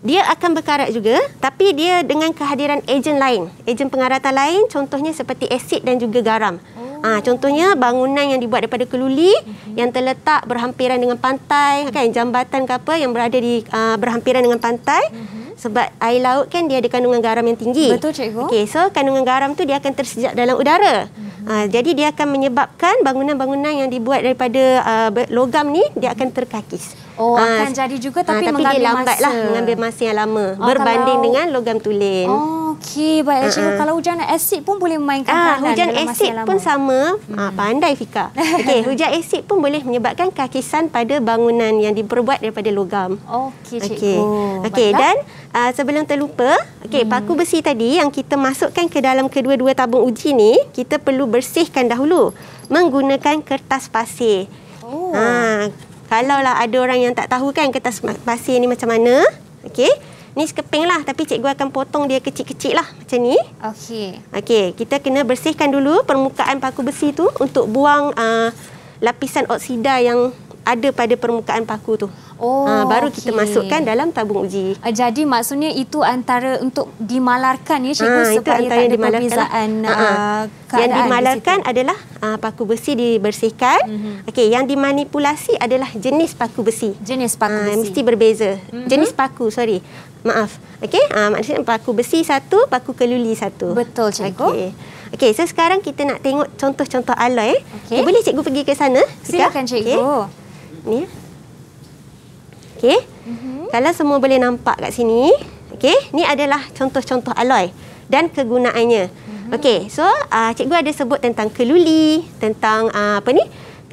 dia akan berkarat juga tapi dia dengan kehadiran ejen lain, ejen pengaratan lain contohnya seperti asid dan juga garam. Oh. Ah ha, contohnya bangunan yang dibuat daripada keluli mm-hmm. yang terletak berhampiran dengan pantai kan jambatan ke apa yang berada di uh, berhampiran dengan pantai mm-hmm sebab air laut kan dia ada kandungan garam yang tinggi. Betul cikgu. Okey, so kandungan garam tu dia akan tersejak dalam udara. Uh, jadi dia akan menyebabkan bangunan-bangunan yang dibuat daripada uh, logam ni dia akan terkakis. Oh, ha, akan jadi juga tapi, ha, tapi mengambil dia lah masa. mengambil masa yang lama oh, berbanding kalau... dengan logam tulen. Oh, okey. Baik, uh -uh. Kalau hujan asid pun boleh memainkan kanan ha, hujan dalam masa pun sama. Ha, pandai, Fika. Okey, hujan asid pun boleh menyebabkan kakisan pada bangunan yang diperbuat daripada logam. Okey, Cikgu. Okey, okay, dan uh, sebelum terlupa, okay, hmm. paku besi tadi yang kita masukkan ke dalam kedua-dua tabung uji ni, kita perlu bersihkan dahulu menggunakan kertas pasir. Oh. Ha, kalau lah ada orang yang tak tahu kan kertas pasir ni macam mana. Okey. Ni sekeping lah tapi cikgu akan potong dia kecil-kecil lah macam ni. Okey. Okey, kita kena bersihkan dulu permukaan paku besi tu untuk buang uh, lapisan oksida yang ada pada permukaan paku tu. Oh, ha, baru kita masukkan dalam tabung uji. Ah, jadi maksudnya itu antara untuk dimalarkan ya cikgu ha, supaya itu antara tak ada perbezaan. Ha, ha. Yang dimalarkan di adalah ha, paku besi dibersihkan. Mm-hmm. Okey, yang dimanipulasi adalah jenis paku besi. Jenis paku ha, besi mesti berbeza. Mm-hmm. Jenis paku, sorry. Maaf. Okey, ha, maksudnya paku besi satu, paku keluli satu. Betul cikgu. Okey. Okey, so sekarang kita nak tengok contoh-contoh alloy. Okay. Okay, ya, boleh cikgu pergi ke sana? Silakan cikgu. Okay ni eh. Okey. Mm -hmm. Kalau semua boleh nampak kat sini, okey, ni adalah contoh-contoh alloy dan kegunaannya. Mm -hmm. Okey, so uh, cikgu ada sebut tentang keluli, tentang uh, apa ni?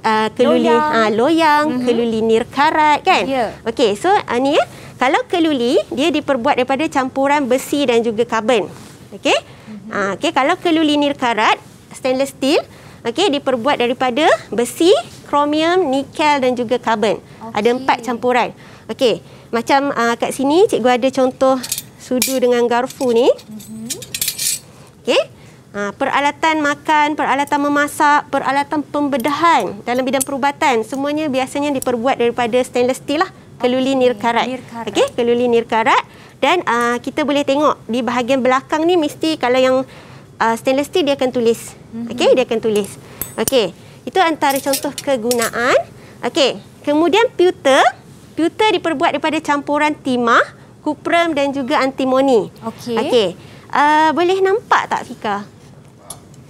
Uh, keluli loyang, uh, loyang mm -hmm. keluli nirkarat kan? Yeah. Okey, so uh, ni eh. Kalau keluli, dia diperbuat daripada campuran besi dan juga karbon. Okey? Mm uh, okey, kalau keluli nirkarat, stainless steel, Okey, diperbuat daripada besi, kromium, nikel dan juga karbon. Okay. Ada empat campuran. Okey, macam uh, kat sini cikgu ada contoh sudu dengan garfu ni. Mhm. Okey. Uh, peralatan makan, peralatan memasak, peralatan pembedahan dalam bidang perubatan. Semuanya biasanya diperbuat daripada stainless steel lah. Keluli nirkarat. nirkarat. Okey, keluli nirkarat. Dan uh, kita boleh tengok di bahagian belakang ni mesti kalau yang uh, stainless steel dia akan tulis. Mm -hmm. Okey, dia akan tulis. Okey. Itu antara contoh kegunaan. Okey. Kemudian pewter. Pewter diperbuat daripada campuran timah, kuprum dan juga antimoni. Okey. Okey. Uh, boleh nampak tak Fika?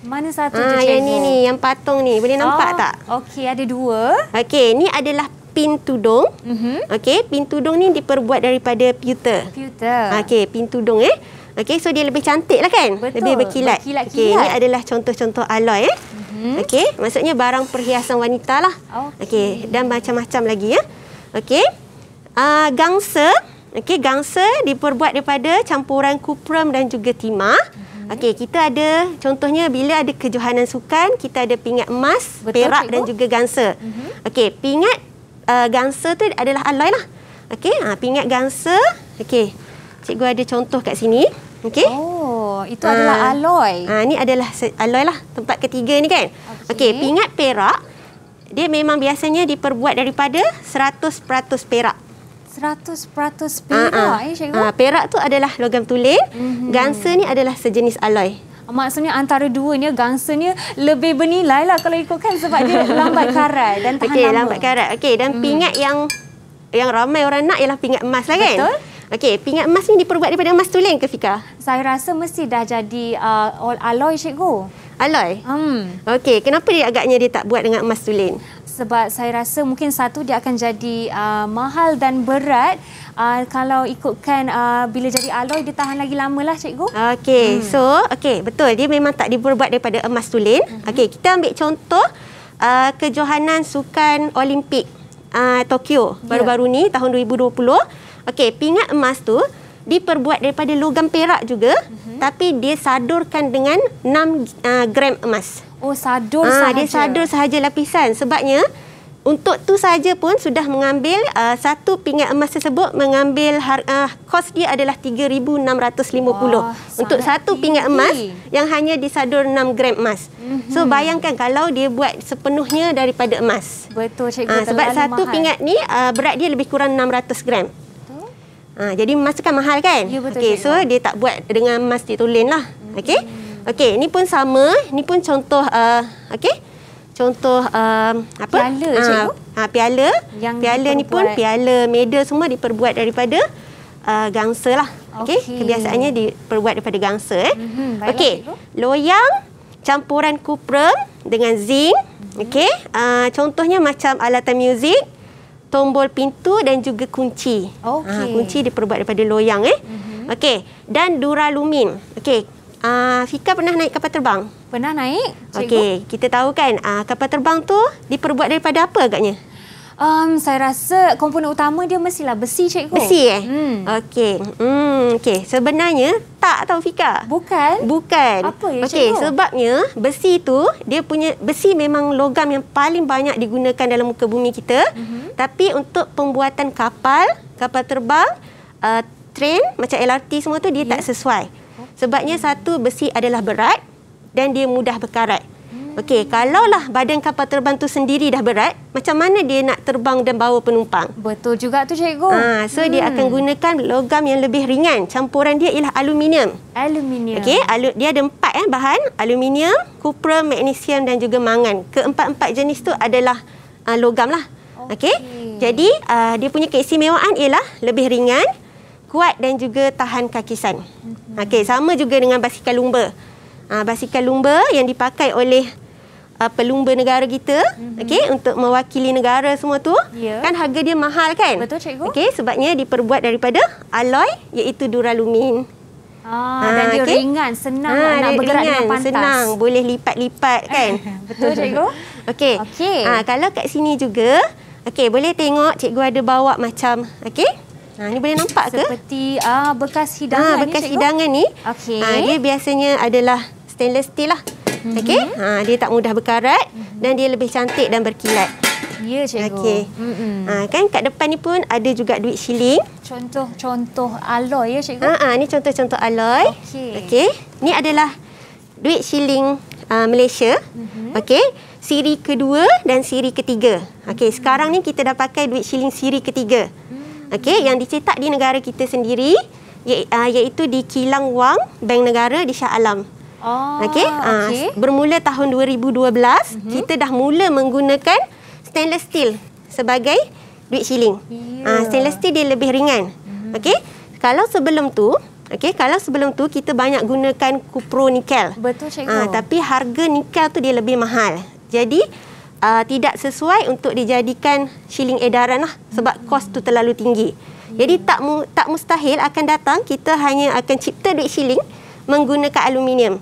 Mana satu tu? Ah, yang ni ni, yang patung ni. Boleh nampak oh, tak? Okey, ada dua. Okey, ni adalah pin tudung. Mm -hmm. Okey, pin tudung ni diperbuat daripada pewter. Pewter. Okey, pin tudung eh. Okey, so dia lebih cantik lah kan? Betul. Lebih berkilat. Berkilat-kilat. Okay, ini adalah contoh-contoh alloy. Eh? Mm -hmm. Okey, maksudnya barang perhiasan wanita lah. Okey. Okay, dan macam-macam lagi ya. Okey. Uh, ah, gangsa. Okey, gangsa diperbuat daripada campuran kuprum dan juga timah. Mhm. Okey, kita ada contohnya bila ada kejohanan sukan, kita ada pingat emas, Betul, perak cikgu. dan juga gangsa. Mm -hmm. Okey, pingat uh, gangsa tu adalah alloy lah. Okey, ha, ah, pingat gangsa. Okey, cikgu ada contoh kat sini. Okey. Oh, itu uh, adalah aloi. Ah, ah ni adalah aloi lah tempat ketiga ni kan. Okey, okay, pingat perak dia memang biasanya diperbuat daripada 100% perak. 100% ah, perak. Ah, uh, uh. uh, perak tu adalah logam tulen. Mm-hmm. Gangsa ni adalah sejenis aloi. Maksudnya antara dua ni gangsa ni lebih bernilai lah kalau ikutkan sebab dia lambat karat dan tahan okay, lama. Okey, lambat karat. Okey, dan mm. pingat yang yang ramai orang nak ialah pingat emas lah kan? Betul. Okey, pingat emas ni diperbuat daripada emas tulen ke Fika? Saya rasa mesti dah jadi uh, all alloy cikgu. Alloy? Hmm. Okey, kenapa dia agaknya dia tak buat dengan emas tulen? Sebab saya rasa mungkin satu dia akan jadi uh, mahal dan berat. Uh, kalau ikutkan uh, bila jadi alloy, dia tahan lagi lama lah cikgu. Okey, hmm. so okey betul. Dia memang tak diperbuat daripada emas tulen. Uh mhm. -huh. Okey, kita ambil contoh uh, kejohanan sukan Olimpik uh, Tokyo ya. baru-baru yeah. ni tahun 2020. 2020. Okey, pingat emas tu diperbuat daripada logam perak juga mm -hmm. tapi dia sadurkan dengan 6 uh, ah, gram emas. Oh, sadur ah, sahaja. Dia sadur sahaja lapisan sebabnya untuk tu saja pun sudah mengambil uh, satu pingat emas tersebut mengambil harga uh, kos dia adalah 3650 Wah, untuk satu tinggi. pingat emas yang hanya disadur 6 gram emas. Mm -hmm. So bayangkan kalau dia buat sepenuhnya daripada emas. Betul cikgu. Uh, sebab satu mahal. pingat ni uh, berat dia lebih kurang 600 gram. Ha, jadi emas tu kan mahal kan? Ya, betul. Okay, so, dia tak buat dengan emas titulin lah. Hmm. Okay? Okay, ni pun sama. Ni pun contoh, uh, okay? Contoh, um, apa? Piala, ha, cikgu. Ha, piala. Yang piala ni pun, piala, meda semua diperbuat daripada uh, gangsa lah. Okay? okay. Kebiasaannya diperbuat daripada gangsa. Eh? Hmm, baiklah, okay. Cikgu. Loyang, campuran kuprum dengan zinc. Hmm. Okay? Uh, contohnya macam alatan muzik tombol pintu dan juga kunci. Okay. Ha, kunci diperbuat daripada loyang eh. Mm-hmm. Okey, dan duralumin. Okey. uh, Fika pernah naik kapal terbang? Pernah naik. Okey, kita tahu kan uh, kapal terbang tu diperbuat daripada apa agaknya? Um, saya rasa komponen utama dia mestilah besi cikgu. Besi eh? Hmm. Okey. Hmm, okey. Sebenarnya tak tahu Fika. Bukan. Bukan. Apa ya okay, cikgu? sebabnya besi tu dia punya besi memang logam yang paling banyak digunakan dalam muka bumi kita. Uh mhm. -huh. Tapi untuk pembuatan kapal, kapal terbang, uh, train macam LRT semua tu dia yeah. tak ya. sesuai. Oh. Sebabnya satu besi adalah berat dan dia mudah berkarat. Uh Okey, kalaulah badan kapal terbang tu sendiri dah berat, macam mana dia nak terbang dan bawa penumpang? Betul juga tu cikgu. Ha, so hmm. dia akan gunakan logam yang lebih ringan. Campuran dia ialah aluminium. Aluminium. Okey, alu dia ada empat eh bahan, aluminium, kupra, magnesium dan juga mangan. Keempat-empat jenis tu adalah uh, logam lah. Okey. Okay. Jadi uh, dia punya keistimewaan ialah lebih ringan, kuat dan juga tahan kakisan. Hmm. Okey, sama juga dengan basikal lumba. Ha, basikal lumba yang dipakai oleh uh, pelumba negara kita mm-hmm. okey untuk mewakili negara semua tu yeah. kan harga dia mahal kan betul cikgu okey sebabnya diperbuat daripada alloy iaitu duralumin Ah, ah, dan dia okay. ringan, senang ah, nak bergerak ringan, dengan pantas. Senang, boleh lipat-lipat kan. Betul cikgu. Okay. Okay. Ah, kalau kat sini juga, okay boleh tengok cikgu ada bawa macam, okay? Ha, ah, ni boleh nampak ke? Seperti ah, bekas hidangan ha, ah, bekas ni, cikgu. hidangan ni. okay. Ah, dia biasanya adalah stainless steel lah. Mm -hmm. Okey. Ha, dia tak mudah berkarat mm -hmm. dan dia lebih cantik dan berkilat. Ya, cikgu. Okey. Mm -hmm. ha, kan kat depan ni pun ada juga duit siling. Contoh-contoh alloy ya, cikgu. Ha, ha ni contoh-contoh alloy. Okey. Okey. Ni adalah duit siling uh, Malaysia. Mm -hmm. Okey. Siri kedua dan siri ketiga. Okey, hmm. sekarang ni kita dah pakai duit siling siri ketiga. Hmm. Okey, yang dicetak di negara kita sendiri ia, uh, iaitu di Kilang Wang Bank Negara di Shah Alam. Oh, okay. Ah, okay. bermula tahun 2012, uh-huh. Mhm. kita dah mula menggunakan stainless steel sebagai duit shilling. Yeah. Ya. Uh, stainless steel dia lebih ringan. Uh-huh. Mhm. Okay. Kalau sebelum tu, okay, kalau sebelum tu kita banyak gunakan kupro nikel. Betul, Cikgu. Uh, tapi harga nikel tu dia lebih mahal. Jadi, uh, tidak sesuai untuk dijadikan shilling edaran lah sebab uh-huh. Mhm. kos tu terlalu tinggi. Ya. Jadi tak mu, tak mustahil akan datang kita hanya akan cipta duit shilling menggunakan aluminium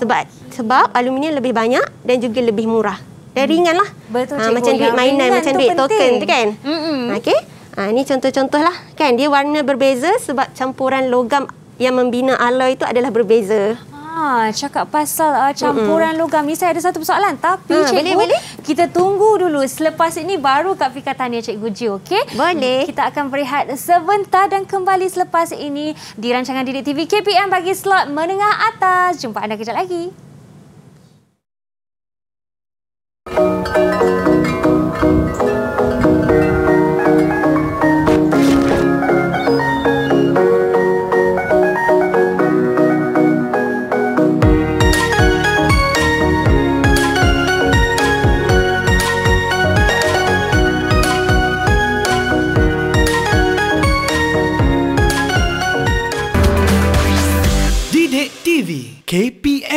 sebab sebab aluminium lebih banyak dan juga lebih murah. Dan hmm. ringan lah. Betul Ha, macam duit mainan, ringan macam duit token tu kan. Mm -mm. Okey. Ha, ah, ini contoh-contoh lah. Kan? Dia warna berbeza sebab campuran logam yang membina alloy itu adalah berbeza. Ah, cakap pasal uh, campuran mm -hmm. logam ni saya ada satu persoalan tapi ha, cikgu boleh, boleh? kita tunggu dulu selepas ini baru Kak Fika tanya cikgu Ji okey boleh kita akan berehat sebentar dan kembali selepas ini di rancangan Didik TV KPM bagi slot menengah atas jumpa anda kejap lagi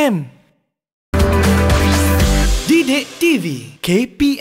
FM Didik TV KPM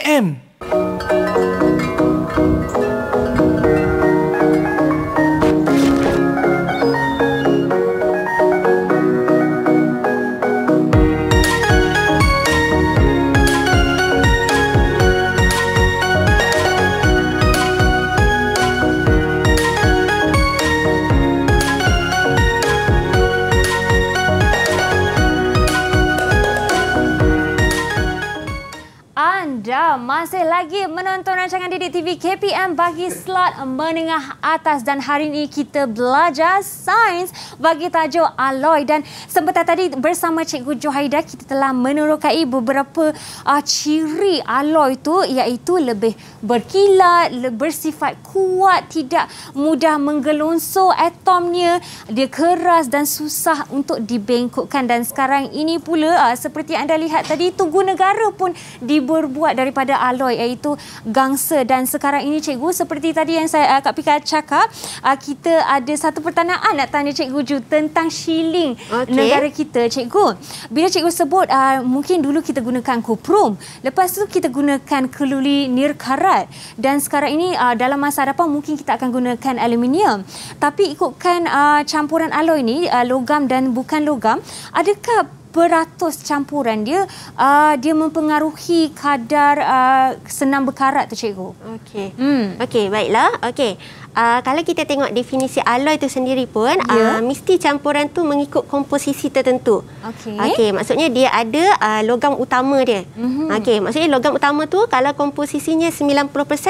bagi slot menengah atas dan hari ini kita belajar sains bagi tajuk alloy dan sebentar tadi bersama Cikgu Johaida kita telah menerokai beberapa uh, ciri alloy itu iaitu lebih berkilat, lebih bersifat kuat, tidak mudah menggelonsor atomnya, dia keras dan susah untuk dibengkokkan dan sekarang ini pula uh, seperti anda lihat tadi tugu negara pun diberbuat daripada alloy iaitu gangsa dan sekarang ini Cikgu Ibu seperti tadi yang saya ah, Kak Pika cakap uh, kita ada satu pertanyaan nak tanya Cikgu Ju tentang shilling okay. negara kita Cikgu bila Cikgu sebut uh, mungkin dulu kita gunakan kuprum lepas tu kita gunakan keluli nirkarat dan sekarang ini uh, dalam masa hadapan mungkin kita akan gunakan aluminium tapi ikutkan uh, campuran alloy ni uh, logam dan bukan logam adakah Beratus campuran dia uh, dia mempengaruhi kadar uh, senam berkarat tu cikgu. Okey. Hmm. Okey, baiklah. Okey uh, kalau kita tengok definisi alloy itu sendiri pun yeah. Ya. uh, mesti campuran tu mengikut komposisi tertentu. Okey. Okey, maksudnya dia ada uh, logam utama dia. Mm -hmm. Okey, maksudnya logam utama tu kalau komposisinya 90%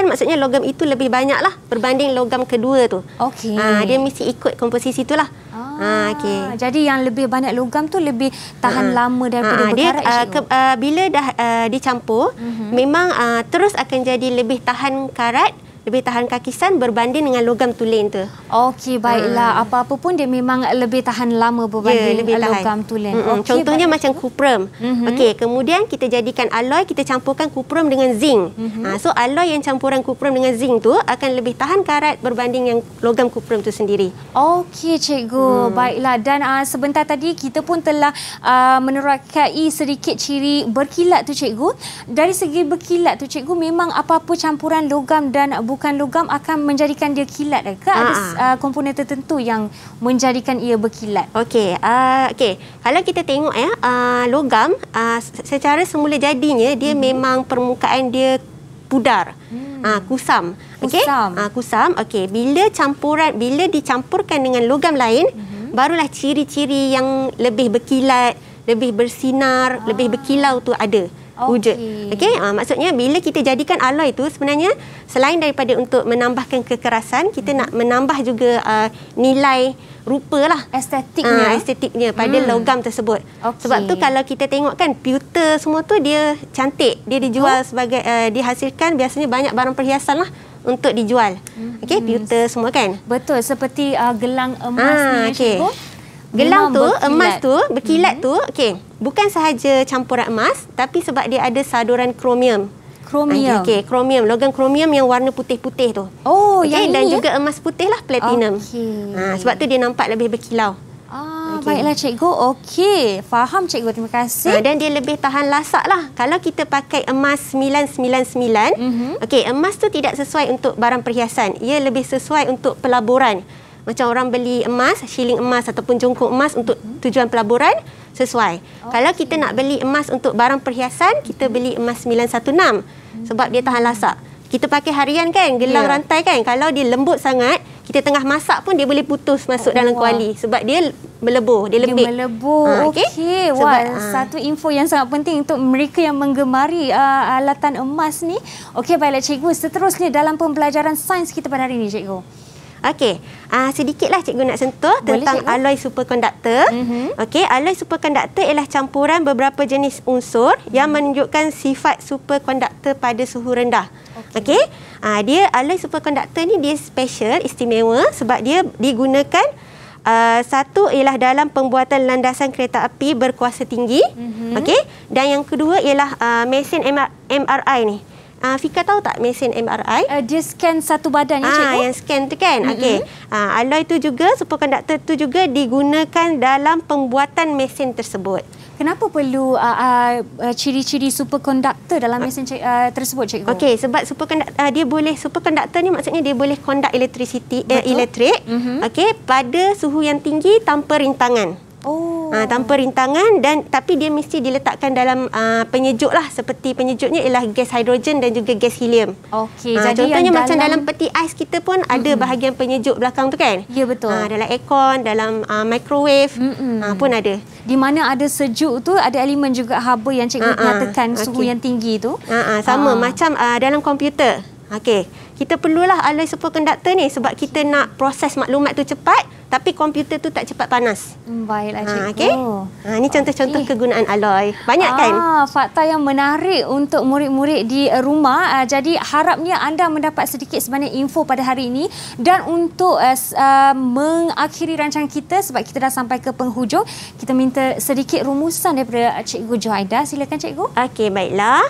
maksudnya logam itu lebih banyak lah berbanding logam kedua tu. Okey. Uh, dia mesti ikut komposisi itulah. Ah, okay. Jadi yang lebih banyak logam tu lebih tahan uh, lama daripada berkarat. dia, uh, ke, uh, Bila dah uh, dicampur uh mhm. -huh. Memang uh, terus akan jadi lebih tahan karat lebih tahan kakisan berbanding dengan logam tulen tu. Okey, baiklah. Hmm. Apa-apa pun dia memang lebih tahan lama berbanding yeah, lebih tahan. logam tulen. Hmm, okay, contohnya baik. macam kuprum. Mm -hmm. Okey, kemudian kita jadikan alloy, kita campurkan kuprum dengan zinc. Mm -hmm. ha, so, alloy yang campuran kuprum dengan zinc tu akan lebih tahan karat berbanding yang logam kuprum tu sendiri. Okey, cikgu. Hmm. Baiklah. Dan uh, sebentar tadi kita pun telah uh, ah, menerakai sedikit ciri berkilat tu, cikgu. Dari segi berkilat tu, cikgu, memang apa-apa campuran logam dan bukan logam akan menjadikan dia kilat ke Aa. ada uh, komponen tertentu yang menjadikan ia berkilat okey uh, okey kalau kita tengok ya uh, logam uh, secara semula jadinya dia hmm. memang permukaan dia pudar hmm. uh, kusam okey kusam, okay? uh, kusam. okey bila campuran bila dicampurkan dengan logam lain hmm. barulah ciri-ciri yang lebih berkilat lebih bersinar Aa. lebih berkilau tu ada wujud. Okey. Okay? Uh, ah, maksudnya bila kita jadikan alloy itu sebenarnya selain daripada untuk menambahkan kekerasan, kita hmm. nak menambah juga uh, nilai lah estetiknya uh, estetiknya pada hmm. logam tersebut. Okay. Sebab tu kalau kita tengok kan pewter semua tu dia cantik, dia dijual oh. sebagai uh, dihasilkan biasanya banyak barang perhiasan lah untuk dijual. Hmm. Okey, hmm. pewter semua kan? Betul, seperti uh, gelang emas ah, ni. Okay. Gelang tu, berkilat. emas tu, berkilat -hmm. tu, okey, bukan sahaja campuran emas, tapi sebab dia ada saduran kromium. Kromium. Ah, okey, kromium. Logam kromium yang warna putih-putih tu. Oh, okay, yang ini Dan ya? juga emas putih lah, platinum. Okay. Ha, ah, sebab tu dia nampak lebih berkilau. Ah, okay. Baiklah cikgu, okey. Faham cikgu, terima kasih. Dan dia lebih tahan lasak lah. Kalau kita pakai emas 999, mm -hmm. okey, emas tu tidak sesuai untuk barang perhiasan. Ia lebih sesuai untuk pelaburan. Macam orang beli emas, shilling emas ataupun jongkok emas untuk mhm. tujuan pelaburan, sesuai. Okay. Oh, Kalau kita nak beli emas untuk barang perhiasan, kita beli emas 916 hmm. sebab dia tahan lasak. Kita pakai harian kan, gelang yeah. rantai kan. Kalau dia lembut sangat, kita tengah masak pun dia boleh putus masuk oh, dalam kuali. Wow. Sebab dia melebur, dia lembik. Dia melebur. Ha, ah, Okey, okay. wow. Ah. satu info yang sangat penting untuk mereka yang menggemari uh, alatan emas ni. Okey, baiklah cikgu. Seterusnya dalam pembelajaran sains kita pada hari ini, cikgu. Okey, uh, sedikitlah cikgu nak sentuh Boleh, tentang cikgu. alloy superconductor. Mm -hmm. Okey, alloy superconductor ialah campuran beberapa jenis unsur mm -hmm. yang menunjukkan sifat superconductor pada suhu rendah. Okey, okay. uh, ah, dia alloy superconductor ni dia special, istimewa sebab dia digunakan Uh, satu ialah dalam pembuatan landasan kereta api berkuasa tinggi mm -hmm. okay? Dan yang kedua ialah uh, mesin MRI ni Uh, Fika tahu tak mesin MRI? Uh, eh, dia scan satu badan ya ah, cikgu? Ah, yang scan tu kan? Mm-hmm. Okey. Uh, alloy tu juga, superconductor tu juga digunakan dalam pembuatan mesin tersebut. Kenapa perlu uh, uh, ciri-ciri superconductor dalam mesin cik, uh, tersebut cikgu? Okey, sebab superconductor uh, dia boleh superconductor ni maksudnya dia boleh conduct electricity eh, elektrik. Mm-hmm. Okey, pada suhu yang tinggi tanpa rintangan. Oh. Uh, tanpa rintangan dan tapi dia mesti diletakkan dalam uh, penyejuk lah seperti penyejuknya ialah gas hidrogen dan juga gas helium. Okey. Uh, contohnya macam dalam... peti ais kita pun mm -hmm. ada bahagian penyejuk belakang tu kan? Ya betul. Uh, dalam aircon, dalam uh, microwave mm -hmm. uh, pun ada. Di mana ada sejuk tu ada elemen juga haba yang cikgu uh -huh. nyatakan okay. suhu yang tinggi tu. Uh -huh. Sama uh. macam uh, dalam komputer. Okey kita perlulah alloy superconductor ni sebab kita nak proses maklumat tu cepat tapi komputer tu tak cepat panas. Hmm, baiklah cikgu. Ha, okay? Oh. ha, ini contoh-contoh okay. kegunaan alloy. Banyak ah, kan? Fakta yang menarik untuk murid-murid di eh, rumah. Uh, jadi harapnya anda mendapat sedikit sebanyak info pada hari ini. Dan untuk uh, mengakhiri rancangan kita sebab kita dah sampai ke penghujung. Kita minta sedikit rumusan daripada cikgu Johaida. Silakan cikgu. Okey, baiklah.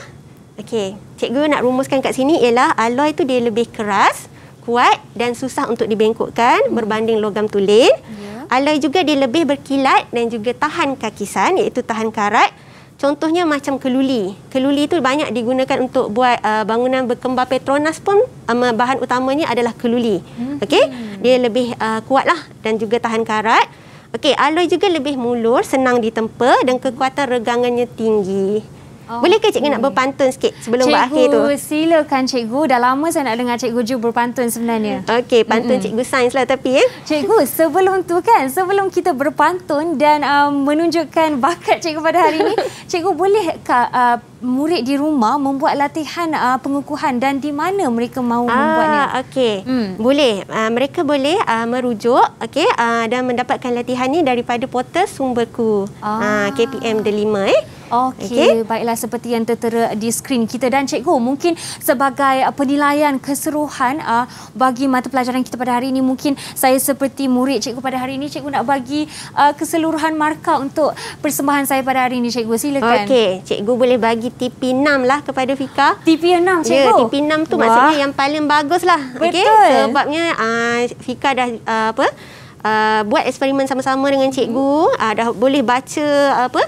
Okey cikgu nak rumuskan kat sini ialah alloy tu dia lebih keras, kuat dan susah untuk dibengkokkan hmm. berbanding logam tulen. Yeah. Alloy juga dia lebih berkilat dan juga tahan kakisan iaitu tahan karat. Contohnya macam keluli. Keluli itu banyak digunakan untuk buat uh, bangunan berkembar Petronas pun um, bahan utamanya adalah keluli. Hmm. Okey, dia lebih uh, kuatlah dan juga tahan karat. Okey, alloy juga lebih mulur, senang ditempa dan kekuatan regangannya tinggi. Oh. Bolehkah cikgu nak berpantun sikit sebelum cikgu, berakhir tu? Cikgu silakan cikgu. Dah lama saya nak dengar cikgu Ju berpantun sebenarnya. Okey, pantun mm -mm. cikgu sains lah tapi ya. Eh. Cikgu, sebelum tu kan, sebelum kita berpantun dan um, menunjukkan bakat cikgu pada hari ini, cikgu boleh. uh, murid di rumah membuat latihan uh, pengukuhan dan di mana mereka mahu ah, membuatnya? Okey, hmm. boleh. Uh, mereka boleh uh, merujuk okey, uh, dan mendapatkan latihan ini daripada portal sumberku ah. uh, KPM Delima. Eh. Okey, okay. baiklah seperti yang tertera di skrin kita dan cikgu mungkin sebagai penilaian keseruhan uh, bagi mata pelajaran kita pada hari ini mungkin saya seperti murid cikgu pada hari ini cikgu nak bagi uh, keseluruhan markah untuk persembahan saya pada hari ini cikgu silakan. Okey, cikgu boleh bagi TP6 lah kepada Fika. TP6 ya, cikgu? Ya, TP6 tu Wah. maksudnya yang paling bagus lah. Betul. Okay? Sebabnya uh, Fika dah uh, apa uh, buat eksperimen sama-sama dengan cikgu. Hmm. Uh, dah boleh baca uh, apa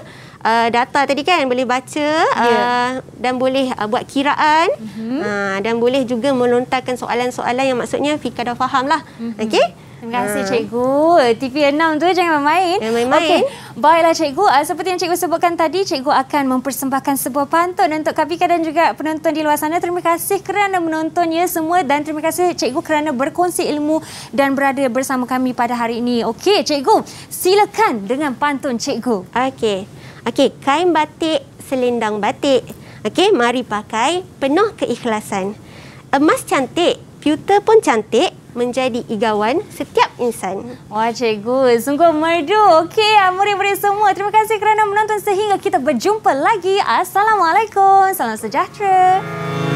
uh, data tadi kan. Boleh baca yeah. Ya. dan boleh uh, buat kiraan. Hmm. Uh, dan boleh juga melontarkan soalan-soalan yang maksudnya Fika dah faham lah. Hmm. Okey? Terima kasih uh. cikgu. Eh, TV6 tu jangan main-main. Okey. Baiklah cikgu, uh, seperti yang cikgu sebutkan tadi, cikgu akan mempersembahkan sebuah pantun untuk Kapika dan juga penonton di luar sana. Terima kasih kerana menontonnya semua dan terima kasih cikgu kerana berkongsi ilmu dan berada bersama kami pada hari ini. Okey, cikgu, silakan dengan pantun cikgu. Okey. Okey, kain batik selendang batik. Okey, mari pakai penuh keikhlasan. Emas cantik, pewter pun cantik, menjadi igawan setiap insan. Wah cikgu, sungguh merdu. Okey, ah, murid-murid semua, terima kasih kerana menonton sehingga kita berjumpa lagi. Assalamualaikum, salam sejahtera.